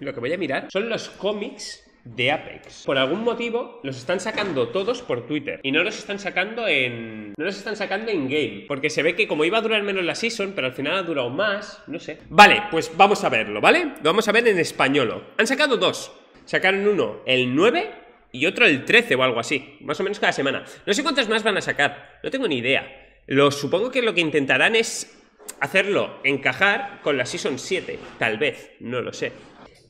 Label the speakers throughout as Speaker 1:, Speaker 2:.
Speaker 1: lo que voy a mirar son los cómics de Apex. Por algún motivo los están sacando todos por Twitter y no los están sacando en no los están sacando en game, porque se ve que como iba a durar menos la season, pero al final ha durado más, no sé. Vale, pues vamos a verlo, ¿vale? Lo vamos a ver en español. Han sacado dos. Sacaron uno el 9 y otro el 13 o algo así, más o menos cada semana. No sé cuántos más van a sacar, no tengo ni idea. Lo supongo que lo que intentarán es hacerlo encajar con la season 7, tal vez, no lo sé.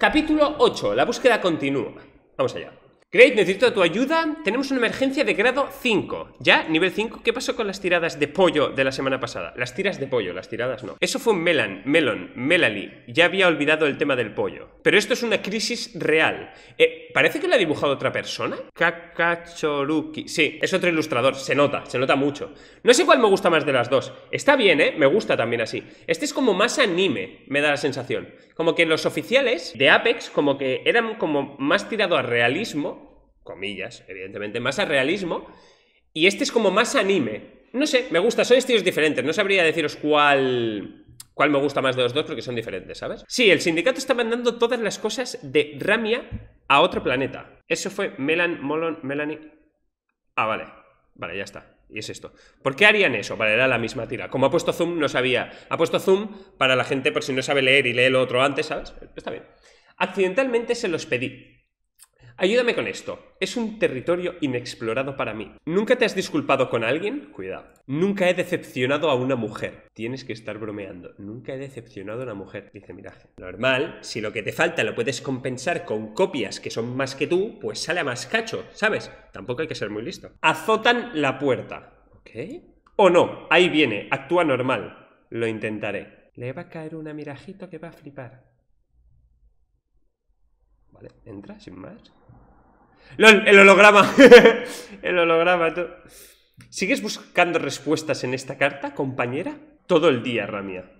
Speaker 1: Capítulo 8. La búsqueda continúa. Vamos allá. Great, necesito tu ayuda. Tenemos una emergencia de grado 5. ¿Ya? Nivel 5. ¿Qué pasó con las tiradas de pollo de la semana pasada? Las tiras de pollo, las tiradas no. Eso fue un melan, melon, melali. Ya había olvidado el tema del pollo. Pero esto es una crisis real. Eh, parece que lo ha dibujado otra persona. Kakachoruki. Sí, es otro ilustrador. Se nota, se nota mucho. No sé cuál me gusta más de las dos. Está bien, ¿eh? Me gusta también así. Este es como más anime, me da la sensación. Como que los oficiales de Apex, como que eran como más tirado a realismo, comillas, evidentemente, más a realismo, y este es como más anime. No sé, me gusta, son estilos diferentes, no sabría deciros cuál... ¿Cuál me gusta más de los dos? Porque son diferentes, ¿sabes? Sí, el sindicato está mandando todas las cosas de Ramia a otro planeta. Eso fue Melan, Molon, Melanie. Ah, vale. Vale, ya está. Y es esto. ¿Por qué harían eso? Vale, era la misma tira. Como ha puesto zoom, no sabía. Ha puesto zoom para la gente por si no sabe leer y lee lo otro antes, ¿sabes? Está bien. Accidentalmente se los pedí. Ayúdame con esto. Es un territorio inexplorado para mí. ¿Nunca te has disculpado con alguien? Cuidado. Nunca he decepcionado a una mujer. Tienes que estar bromeando. Nunca he decepcionado a una mujer, dice Miraje. Normal, si lo que te falta lo puedes compensar con copias que son más que tú, pues sale a más cacho, ¿sabes? Tampoco hay que ser muy listo. Azotan la puerta. ¿Ok? O no, ahí viene, actúa normal. Lo intentaré. Le va a caer una mirajito que va a flipar. Vale, entra sin más.
Speaker 2: ¡Lol! ¡El holograma!
Speaker 1: el holograma. Tú. ¿Sigues buscando respuestas en esta carta, compañera? Todo el día, Ramia.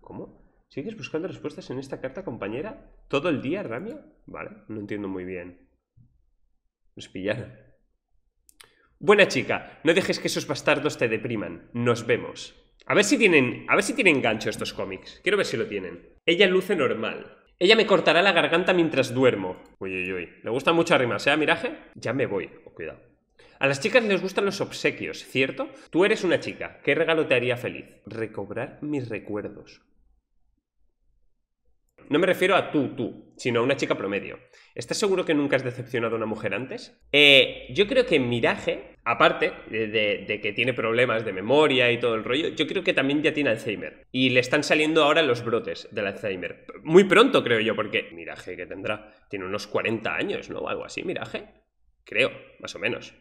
Speaker 1: ¿Cómo? ¿Sigues buscando respuestas en esta carta, compañera? ¿Todo el día, Ramia? Vale, no entiendo muy bien. Nos pillaron. Buena chica, no dejes que esos bastardos te depriman. Nos vemos. A ver si tienen, a ver si tienen gancho estos cómics. Quiero ver si lo tienen. Ella luce normal. Ella me cortará la garganta mientras duermo. Uy, uy, uy. Le gusta mucho rimas, ¿sea ah, miraje? Ya me voy. Oh, cuidado. A las chicas les gustan los obsequios, ¿cierto? Tú eres una chica. ¿Qué regalo te haría feliz? Recobrar mis recuerdos. No me refiero a tú, tú, sino a una chica promedio. ¿Estás seguro que nunca has decepcionado a una mujer antes? Eh, yo creo que Miraje, aparte de, que tiene problemas de memoria y todo el rollo, yo creo que también ya tiene Alzheimer. Y le están saliendo ahora los brotes del Alzheimer. Muy pronto, creo yo, porque Miraje que tendrá, tiene unos 40 años, ¿no? algo así, Miraje. Creo, más o menos.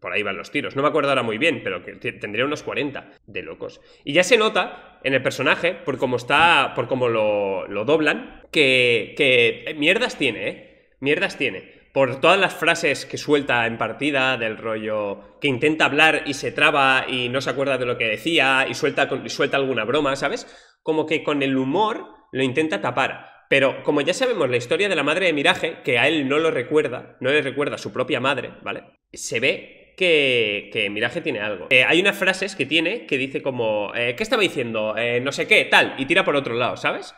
Speaker 1: Por ahí van los tiros. No me acuerdo ahora muy bien, pero que tendría unos 40 de locos. Y ya se nota en el personaje, por cómo está, por cómo lo, doblan, que, eh, mierdas tiene, ¿eh? Mierdas tiene por todas las frases que suelta en partida, del rollo que intenta hablar y se traba y no se acuerda de lo que decía y suelta, suelta alguna broma, ¿sabes? Como que con el humor lo intenta tapar. Pero como ya sabemos la historia de la madre de Mirage, que a él no lo recuerda, no le recuerda a su propia madre, ¿vale? Se ve que, Miraje tiene algo. Eh, hay unas frases que tiene que dice como, eh, ¿qué estaba diciendo? Eh, no sé qué, tal, y tira por otro lado, ¿sabes?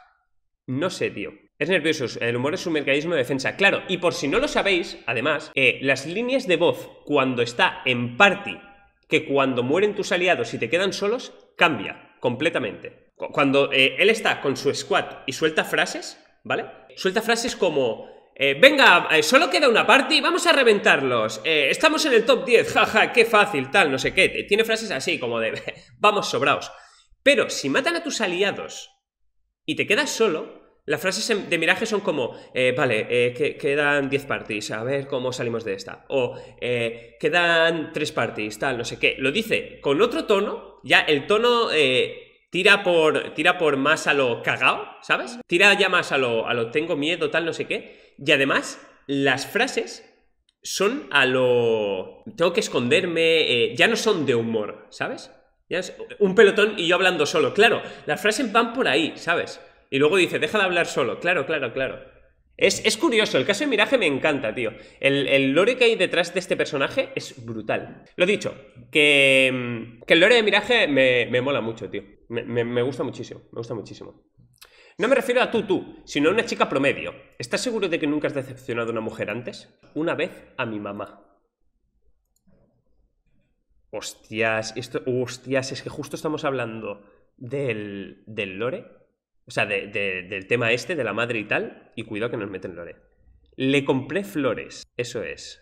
Speaker 1: No sé, tío. Es nervioso, el humor es un mecanismo de defensa, claro. Y por si no lo sabéis, además, eh, las líneas de voz cuando está en party, que cuando mueren tus aliados y te quedan solos, cambia completamente. Cuando él está con su squad y suelta frases, ¿vale? Suelta frases como, eh, venga, eh, solo queda una party, vamos a reventarlos. Eh, estamos en el top 10, jaja, qué fácil, tal, no sé qué. Tiene frases así como de, vamos sobraos. Pero si matan a tus aliados y te quedas solo, las frases de miraje son como, vale, que, quedan 10 parties, a ver cómo salimos de esta. O quedan 3 parties, tal, no sé qué. Lo dice con otro tono, ya el tono Tira por, tira por más a lo cagao, ¿sabes? Tira ya más a lo, a lo tengo miedo, tal, no sé qué. Y además, las frases son a lo... Tengo que esconderme, eh, ya no son de humor, ¿sabes? Ya un pelotón y yo hablando solo. Claro, las frases van por ahí, ¿sabes? Y luego dice, deja de hablar solo. Claro, claro, claro. Es, curioso, el caso de Miraje me encanta, tío. El, lore que hay detrás de este personaje es brutal. Lo dicho, que, el lore de Miraje me mola mucho, tío. Me, gusta muchísimo, me gusta muchísimo. No me refiero a tú, tú, sino a una chica promedio. ¿Estás seguro de que nunca has decepcionado a una mujer antes? Una vez a mi mamá. Hostias, esto, hostias, es que justo estamos hablando del, lore, o sea, del tema este, de la madre y tal, y cuidado que nos meten lore. Le compré flores, eso es.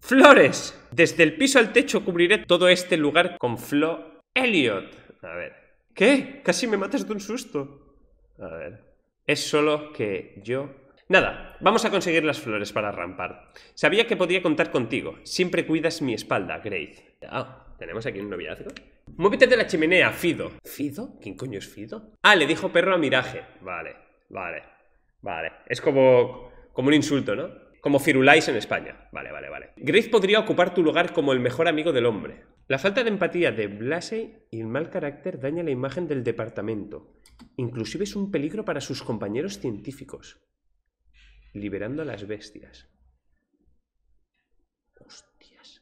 Speaker 1: ¡Flores! Desde el piso al techo cubriré todo este lugar con Flo Elliot. A ver, ¿Qué? Casi me matas de un susto. A ver. Es solo que yo... Nada, vamos a conseguir las flores para rampar. Sabía que podía contar contigo. Siempre cuidas mi espalda, Grace. Ah, tenemos aquí un noviazgo. Muévete de la chimenea, Fido. ¿Fido? ¿Quién coño es Fido? Ah, le dijo perro a Miraje. Vale, vale, vale. Es como, como un insulto, ¿no? Como Firulais en España. Vale, vale, vale. Grace podría ocupar tu lugar como el mejor amigo del hombre. La falta de empatía de Blasey y el mal carácter daña la imagen del departamento. Inclusive es un peligro para sus compañeros científicos. Liberando a las bestias. Hostias.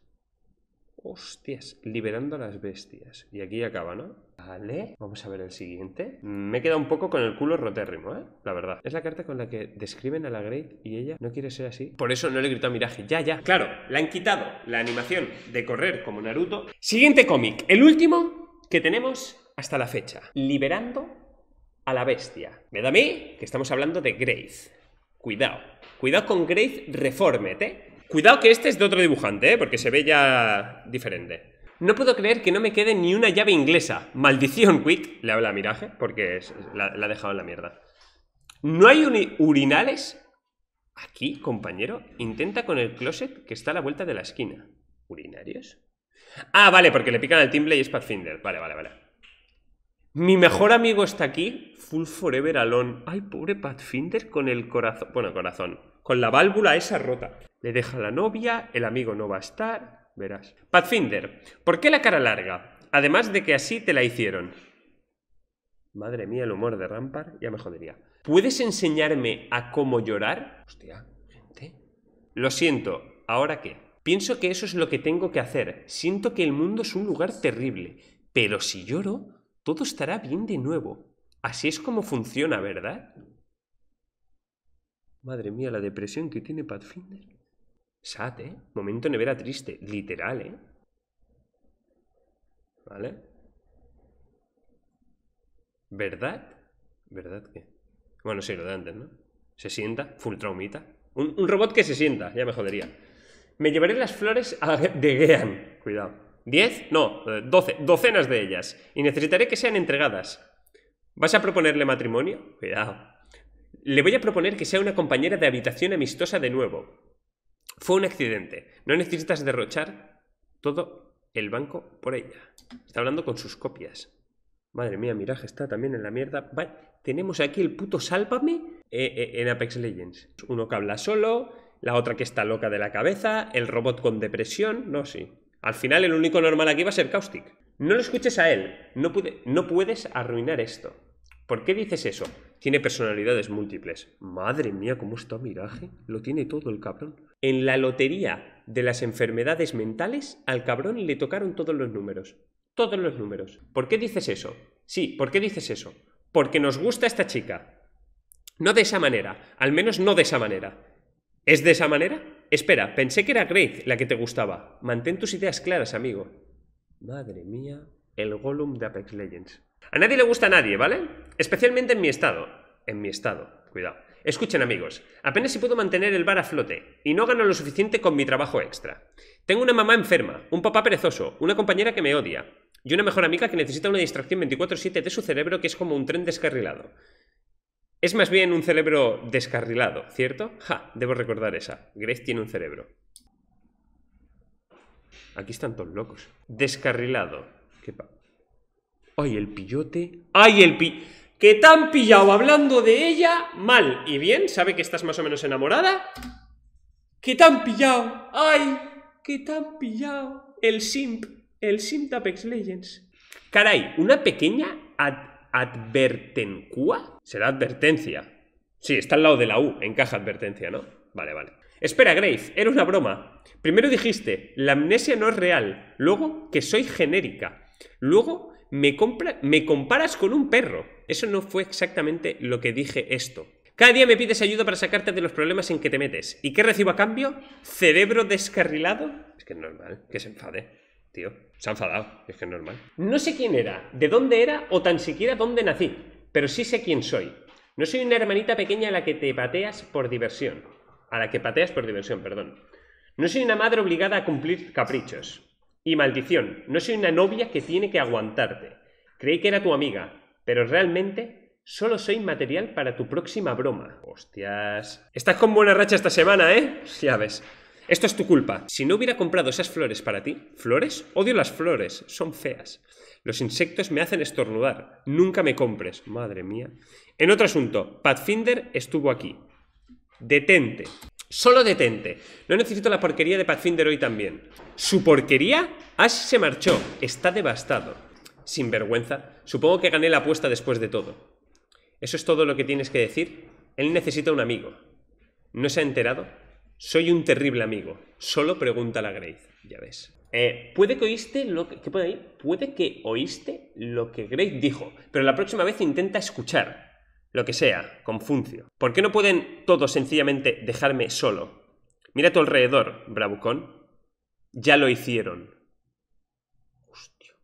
Speaker 1: Hostias. Liberando a las bestias. Y aquí acaba, ¿no? Vale, vamos a ver el siguiente. Me he quedado un poco con el culo rotérrimo, ¿eh? La verdad. Es la carta con la que describen a la Grace y ella no quiere ser así. Por eso no le gritó a Mirage, ya, ya. Claro, la han quitado la animación de correr como Naruto. Siguiente cómic, el último que tenemos hasta la fecha. Liberando a la bestia. Me da a mí que estamos hablando de Grace. Cuidado. Cuidado con Grace reforme te ¿eh? Cuidado que este es de otro dibujante, ¿eh? Porque se ve ya diferente. No puedo creer que no me quede ni una llave inglesa. Maldición, Quick. Le habla a Miraje porque la, ha dejado en la mierda. ¿No hay urinales? Aquí, compañero, intenta con el closet que está a la vuelta de la esquina. ¿Urinarios? Ah, vale, porque le pican al timbre y es Pathfinder. Vale, vale, vale. Mi mejor amigo está aquí. Full Forever Alone. Ay, pobre Pathfinder con el corazón. Bueno, corazón. Con la válvula esa rota. Le deja la novia, el amigo no va a estar verás. Pathfinder, ¿por qué la cara larga? Además de que así te la hicieron. Madre mía, el humor de Rampart ya me jodería. ¿Puedes enseñarme a cómo llorar? Hostia, gente. Lo siento, ¿ahora qué? Pienso que eso es lo que tengo que hacer. Siento que el mundo es un lugar terrible. Pero si lloro, todo estará bien de nuevo. Así es como funciona, ¿verdad? Madre mía, la depresión que tiene Pathfinder. Sate, eh. Momento nevera triste, literal, ¿eh? ¿Vale? ¿Verdad? ¿Verdad qué? Bueno, sí, lo de antes, ¿no? Se sienta, full traumita. Un, robot que se sienta, ya me jodería. Me llevaré las flores a, de Gean. Cuidado. ¿Diez? No, eh, doce. Docenas de ellas. Y necesitaré que sean entregadas. ¿Vas a proponerle matrimonio? Cuidado. Le voy a proponer que sea una compañera de habitación amistosa de nuevo. Fue un accidente. No necesitas derrochar todo el banco por ella. Está hablando con sus copias. Madre mía, miraje está también en la mierda. tenemos aquí el puto sálvame eh, eh, en Apex Legends. Uno que habla solo, la otra que está loca de la cabeza, el robot con depresión. No, sí. Al final el único normal aquí va a ser Caustic. No lo escuches a él. No, no puedes arruinar esto. ¿Por qué dices eso? Tiene personalidades múltiples. Madre mía, cómo está Miraje. Lo tiene todo el cabrón. En la lotería de las enfermedades mentales, al cabrón le tocaron todos los números. Todos los números. ¿Por qué dices eso? Sí, ¿por qué dices eso? Porque nos gusta esta chica. No de esa manera. Al menos no de esa manera. ¿Es de esa manera? Espera, pensé que era Grace la que te gustaba. Mantén tus ideas claras, amigo. Madre mía, el Gollum de Apex Legends. A nadie le gusta a nadie, ¿vale? Especialmente en mi estado. En mi estado, cuidado. Escuchen amigos, apenas si puedo mantener el bar a flote y no gano lo suficiente con mi trabajo extra. Tengo una mamá enferma, un papá perezoso, una compañera que me odia y una mejor amiga que necesita una distracción 24/7 de su cerebro que es como un tren descarrilado. Es más bien un cerebro descarrilado, ¿cierto? Ja, debo recordar esa. Grace tiene un cerebro. Aquí están todos locos. Descarrilado. ¿Qué pa ¡Ay, el pillote! ¡Ay, el pi... Que tan pillado hablando de ella mal y bien, sabe que estás más o menos enamorada. ¡Qué tan pillado, ay, qué tan pillado. El simp, el simp de Apex Legends. Caray, una pequeña ad advertencua. Será advertencia. Sí, está al lado de la U, encaja advertencia, ¿no? Vale, vale. Espera, Grave, era una broma. Primero dijiste, la amnesia no es real. Luego, que soy genérica. Luego, me, compra, me comparas con un perro. Eso no fue exactamente lo que dije esto. Cada día me pides ayuda para sacarte de los problemas en que te metes. ¿Y qué recibo a cambio? ¿Cerebro descarrilado? Es que es normal que se enfade, tío. Se ha enfadado, es que es normal. No sé quién era, de dónde era o tan siquiera dónde nací, pero sí sé quién soy. No soy una hermanita pequeña a la que te pateas por diversión. A la que pateas por diversión, perdón. No soy una madre obligada a cumplir caprichos. Y maldición, no soy una novia que tiene que aguantarte. Creí que era tu amiga, pero realmente solo soy material para tu próxima broma. Hostias. Estás con buena racha esta semana, ¿eh? Ya ves. Esto es tu culpa. Si no hubiera comprado esas flores para ti, ¿flores? Odio las flores, son feas. Los insectos me hacen estornudar. Nunca me compres. Madre mía. En otro asunto, Pathfinder estuvo aquí. Detente. Solo detente. No necesito la porquería de Pathfinder hoy también. ¿Su porquería? Ash se marchó. Está devastado. Sin vergüenza. Supongo que gané la apuesta después de todo. ¿Eso es todo lo que tienes que decir? Él necesita un amigo. ¿No se ha enterado? Soy un terrible amigo. Solo pregunta la Grace. Ya ves. Eh, puede que oíste lo que. ¿Qué puede, puede que oíste lo que Grace dijo, pero la próxima vez intenta escuchar lo que sea, Confuncio. ¿Por qué no pueden todos sencillamente dejarme solo? Mira a tu alrededor, bravucón. Ya lo hicieron. Hostia.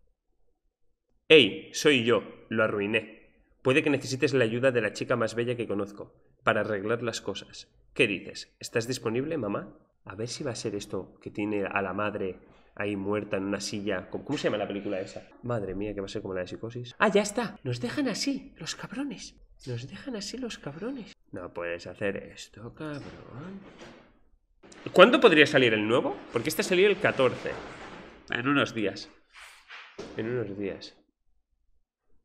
Speaker 1: Ey, soy yo, lo arruiné. Puede que necesites la ayuda de la chica más bella que conozco, para arreglar las cosas. ¿Qué dices? ¿Estás disponible, mamá? A ver si va a ser esto que tiene a la madre ahí muerta en una silla. ¿Cómo se llama la película esa? Madre mía, que va a ser como la de psicosis. Ah, ya está. Nos dejan así, los cabrones. Nos dejan así los cabrones. No puedes hacer esto, cabrón. ¿Cuándo podría salir el nuevo? Porque este salió el 14. En unos días. En unos días.